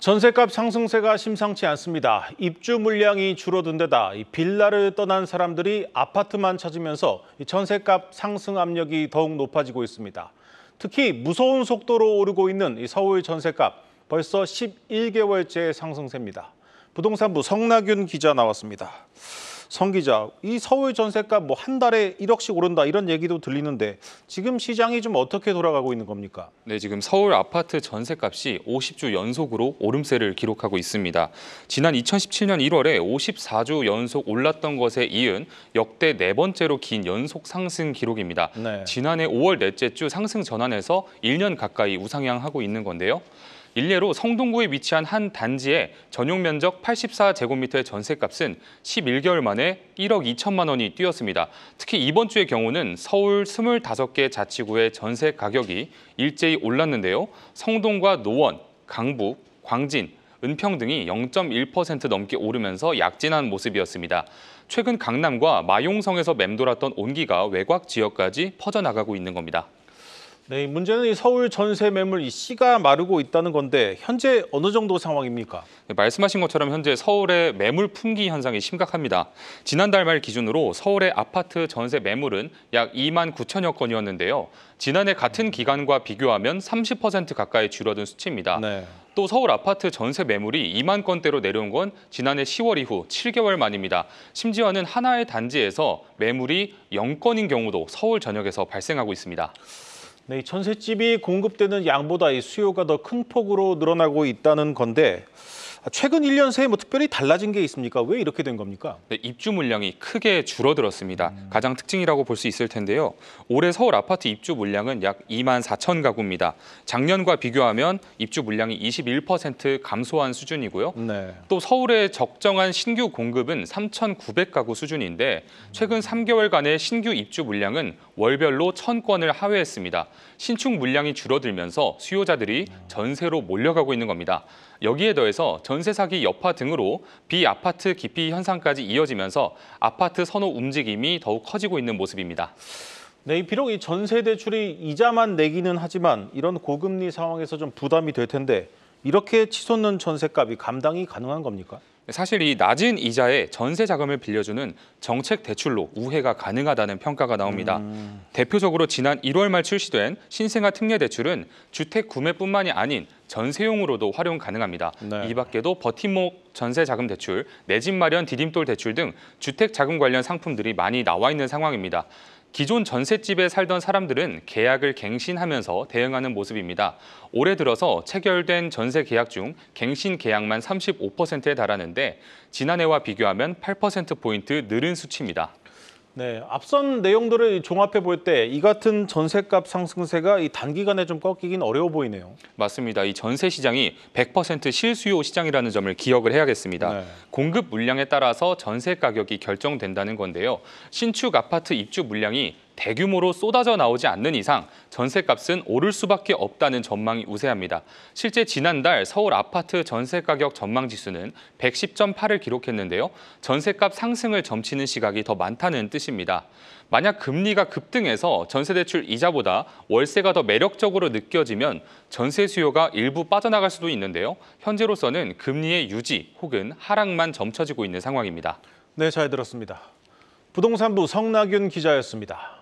전세값 상승세가 심상치 않습니다. 입주 물량이 줄어든 데다 빌라를 떠난 사람들이 아파트만 찾으면서 전세값 상승 압력이 더욱 높아지고 있습니다. 특히 무서운 속도로 오르고 있는 서울 전세값 벌써 11개월째 상승세입니다. 부동산부 성나균 기자 나왔습니다. 성기자, 이 서울 전셋값뭐 한 달에 1억씩 오른다 이런 얘기도 들리는데 지금 시장이 좀 어떻게 돌아가고 있는 겁니까? 네, 지금 서울 아파트 전셋값이 50주 연속으로 오름세를 기록하고 있습니다. 지난 2017년 1월에 54주 연속 올랐던 것에 이은 역대 네 번째로 긴 연속 상승 기록입니다. 네. 지난해 5월 넷째 주 상승 전환에서 1년 가까이 우상향하고 있는 건데요. 일례로 성동구에 위치한 한 단지의 전용 면적 84제곱미터의 전셋값은 11개월 만에 1억 2천만 원이 뛰었습니다. 특히 이번 주의 경우는 서울 25개 자치구의 전세 가격이 일제히 올랐는데요. 성동과 노원, 강북, 광진, 은평 등이 0.1% 넘게 오르면서 약진한 모습이었습니다. 최근 강남과 마용성에서 맴돌았던 온기가 외곽 지역까지 퍼져나가고 있는 겁니다. 네, 문제는 이 서울 전세 매물 이 씨가 마르고 있다는 건데 현재 어느 정도 상황입니까? 네, 말씀하신 것처럼 현재 서울의 매물 품귀 현상이 심각합니다. 지난달 말 기준으로 서울의 아파트 전세 매물은 약 2만 9천여 건이었는데요. 지난해 같은 기간과 비교하면 30% 가까이 줄어든 수치입니다. 네. 또 서울 아파트 전세 매물이 2만 건대로 내려온 건 지난해 10월 이후 7개월 만입니다. 심지어는 하나의 단지에서 매물이 0건인 경우도 서울 전역에서 발생하고 있습니다. 네, 이 전셋집이 공급되는 양보다 수요가 더 큰 폭으로 늘어나고 있다는 건데 아, 최근 1년 새뭐 에 특별히 달라진 게 있습니까? 왜 이렇게 된 겁니까? 네, 입주 물량이 크게 줄어들었습니다. 음. 가장 특징이라고 볼 수 있을 텐데요. 올해 서울 아파트 입주 물량은 약 2만 4천 가구입니다. 작년과 비교하면 입주 물량이 21% 감소한 수준이고요. 네. 또 서울의 적정한 신규 공급은 3,900가구 수준인데 최근 3개월간의 신규 입주 물량은 월별로 1,000건을 하회했습니다. 신축 물량이 줄어들면서 수요자들이 음. 전세로 몰려가고 있는 겁니다. 여기에 더해서 전세 사기 여파 등으로 비아파트 기피 현상까지 이어지면서 아파트 선호 움직임이 더욱 커지고 있는 모습입니다. 네, 비록 이 전세 대출이 이자만 내기는 하지만 이런 고금리 상황에서 좀 부담이 될 텐데 이렇게 치솟는 전세값이 감당이 가능한 겁니까? 사실 이 낮은 이자에 전세 자금을 빌려주는 정책 대출로 우회가 가능하다는 평가가 나옵니다. 음... 대표적으로 지난 1월 말 출시된 신생아 특례 대출은 주택 구매뿐만이 아닌 전세용으로도 활용 가능합니다. 네. 이 밖에도 버팀목 전세 자금 대출, 내집 마련 디딤돌 대출 등 주택 자금 관련 상품들이 많이 나와 있는 상황입니다. 기존 전셋집에 살던 사람들은 계약을 갱신하면서 대응하는 모습입니다. 올해 들어서 체결된 전세 계약 중 갱신 계약만 35%에 달하는데 지난해와 비교하면 8%포인트 늘은 수치입니다. 네, 앞선 내용들을 종합해 볼 때 이 같은 전세값 상승세가 이 단기간에 좀 꺾이긴 어려워 보이네요. 맞습니다. 이 전세 시장이 100% 실수요 시장이라는 점을 기억을 해야겠습니다. 네. 공급 물량에 따라서 전세 가격이 결정된다는 건데요. 신축 아파트 입주 물량이 대규모로 쏟아져 나오지 않는 이상 전세값은 오를 수밖에 없다는 전망이 우세합니다. 실제 지난달 서울 아파트 전세가격 전망지수는 110.8을 기록했는데요. 전세값 상승을 점치는 시각이 더 많다는 뜻입니다. 만약 금리가 급등해서 전세대출 이자보다 월세가 더 매력적으로 느껴지면 전세 수요가 일부 빠져나갈 수도 있는데요. 현재로서는 금리의 유지 혹은 하락만 점쳐지고 있는 상황입니다. 네, 잘 들었습니다. 부동산부 성나균 기자였습니다.